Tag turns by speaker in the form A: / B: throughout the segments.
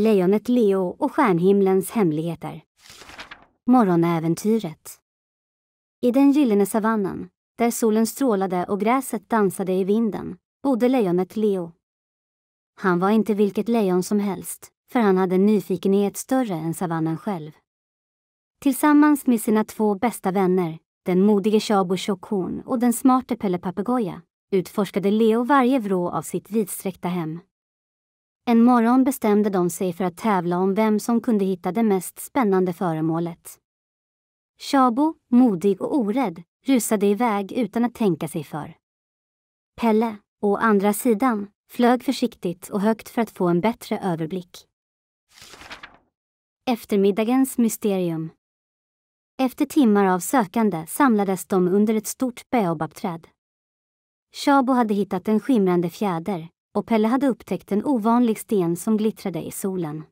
A: Lejonet Leo och stjärnhimlens hemligheter. Morgonäventyret. I den gyllene savannen, där solen strålade och gräset dansade i vinden, bodde lejonet Leo. Han var inte vilket lejon som helst, för han hade nyfikenhet större än savannen själv. Tillsammans med sina två bästa vänner, den modige Shabo Shokhun och den smarte Pelle Papegoja, utforskade Leo varje vrå av sitt vidsträckta hem. En morgon bestämde de sig för att tävla om vem som kunde hitta det mest spännande föremålet. Shabo, modig och orädd, rusade iväg utan att tänka sig för. Pelle, å andra sidan, flög försiktigt och högt för att få en bättre överblick. Eftermiddagens mysterium. Efter timmar av sökande samlades de under ett stort baobabträd. Shabo hade hittat en skimrande fjäder, och Pelle hade upptäckt en ovanlig sten som glittrade i solen.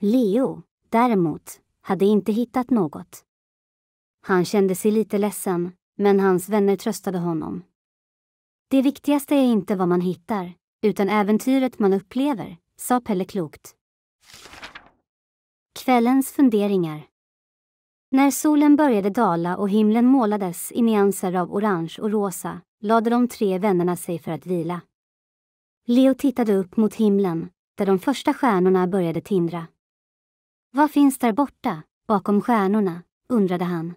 A: Leo, däremot, hade inte hittat något. Han kände sig lite ledsen, men hans vänner tröstade honom. Det viktigaste är inte vad man hittar, utan äventyret man upplever, sa Pelle klokt. Kvällens funderingar. När solen började dala och himlen målades i nyanser av orange och rosa lade de tre vännerna sig för att vila. Leo tittade upp mot himlen, där de första stjärnorna började tindra. Vad finns där borta, bakom stjärnorna? undrade han.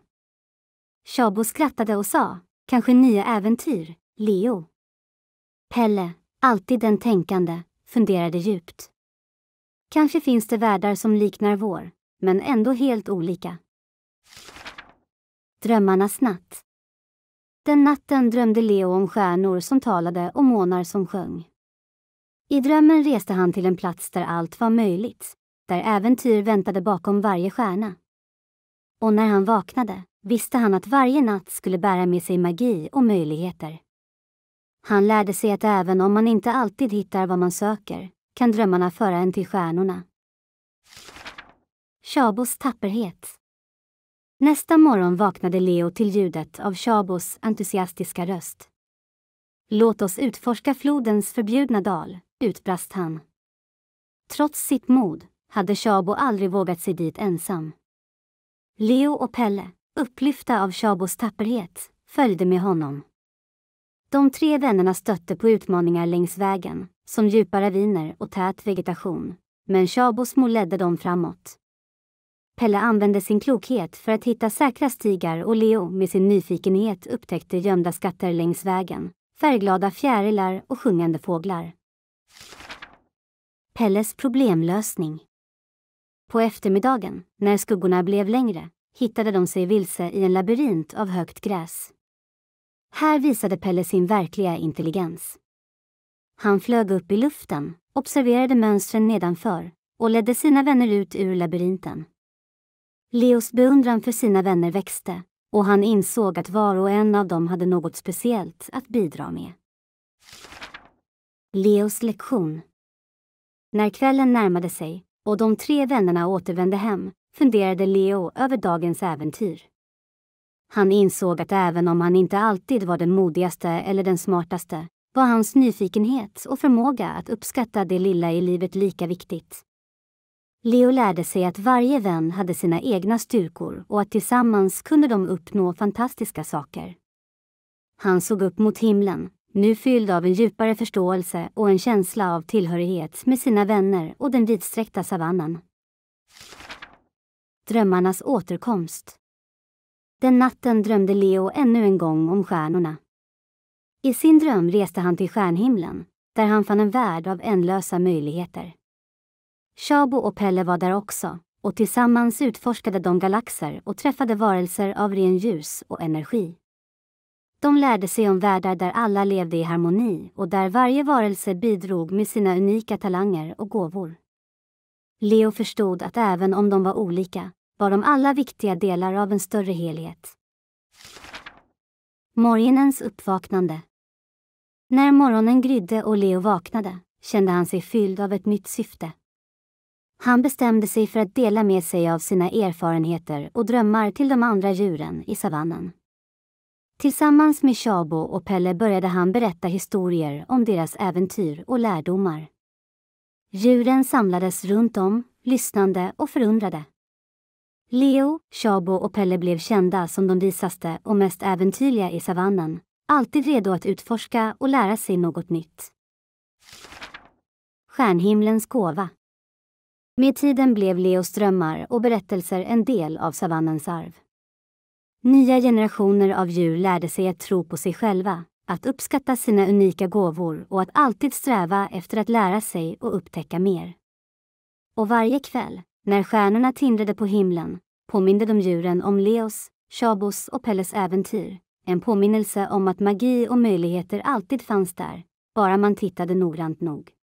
A: Chabo skrattade och sa, kanske nya äventyr, Leo. Pelle, alltid den tänkande, funderade djupt. Kanske finns det världar som liknar vår, men ändå helt olika. Drömmarnas natt. Den natten drömde Leo om stjärnor som talade och månar som sjöng. I drömmen reste han till en plats där allt var möjligt, där äventyr väntade bakom varje stjärna. Och när han vaknade visste han att varje natt skulle bära med sig magi och möjligheter. Han lärde sig att även om man inte alltid hittar vad man söker kan drömmarna föra en till stjärnorna. Chabos tapperhet Nästa morgon vaknade Leo till ljudet av Chabos entusiastiska röst. Låt oss utforska flodens förbjudna dal, utbrast han. Trots sitt mod hade Shabo aldrig vågat sig dit ensam. Leo och Pelle, upplyfta av Shabos tapperhet, följde med honom. De tre vännerna stötte på utmaningar längs vägen, som djupa raviner och tät vegetation. Men Shabos små ledde dem framåt. Pelle använde sin klokhet för att hitta säkra stigar och Leo med sin nyfikenhet upptäckte gömda skatter längs vägen, färgglada fjärilar och sjungande fåglar. Pelles problemlösning. På eftermiddagen, när skuggorna blev längre, hittade de sig vilse i en labyrint av högt gräs. Här visade Pelle sin verkliga intelligens. Han flög upp i luften, observerade mönstren nedanför och ledde sina vänner ut ur labyrinten. Leos beundran för sina vänner växte och han insåg att var och en av dem hade något speciellt att bidra med. Leos lektion när kvällen närmade sig och de tre vännerna återvände hem funderade Leo över dagens äventyr. Han insåg att även om han inte alltid var den modigaste eller den smartaste var hans nyfikenhet och förmåga att uppskatta det lilla i livet lika viktigt. Leo lärde sig att varje vän hade sina egna styrkor och att tillsammans kunde de uppnå fantastiska saker. Han såg upp mot himlen, nu fylld av en djupare förståelse och en känsla av tillhörighet med sina vänner och den vidsträckta savannen. Drömmarnas återkomst Den natten drömde Leo ännu en gång om stjärnorna. I sin dröm reste han till stjärnhimlen, där han fann en värld av ändlösa möjligheter. Shabo och Pelle var där också, och tillsammans utforskade de galaxer och träffade varelser av ren ljus och energi. De lärde sig om världar där alla levde i harmoni och där varje varelse bidrog med sina unika talanger och gåvor. Leo förstod att även om de var olika, var de alla viktiga delar av en större helhet. Morgonens uppvaknande När morgonen grydde och Leo vaknade kände han sig fylld av ett nytt syfte. Han bestämde sig för att dela med sig av sina erfarenheter och drömmar till de andra djuren i savannen. Tillsammans med Chabo och Pelle började han berätta historier om deras äventyr och lärdomar. Djuren samlades runt om, lyssnande och förundrade. Leo, Chabo och Pelle blev kända som de visaste och mest äventyrliga i savannen. Alltid redo att utforska och lära sig något nytt. Stjärnhimlens gåva Med tiden blev Leos drömmar och berättelser en del av savannens arv. Nya generationer av djur lärde sig att tro på sig själva, att uppskatta sina unika gåvor och att alltid sträva efter att lära sig och upptäcka mer. Och varje kväll, när stjärnorna tindrade på himlen, påminde de djuren om Leos, Chabos och Pelles äventyr. En påminnelse om att magi och möjligheter alltid fanns där, bara man tittade noggrant nog.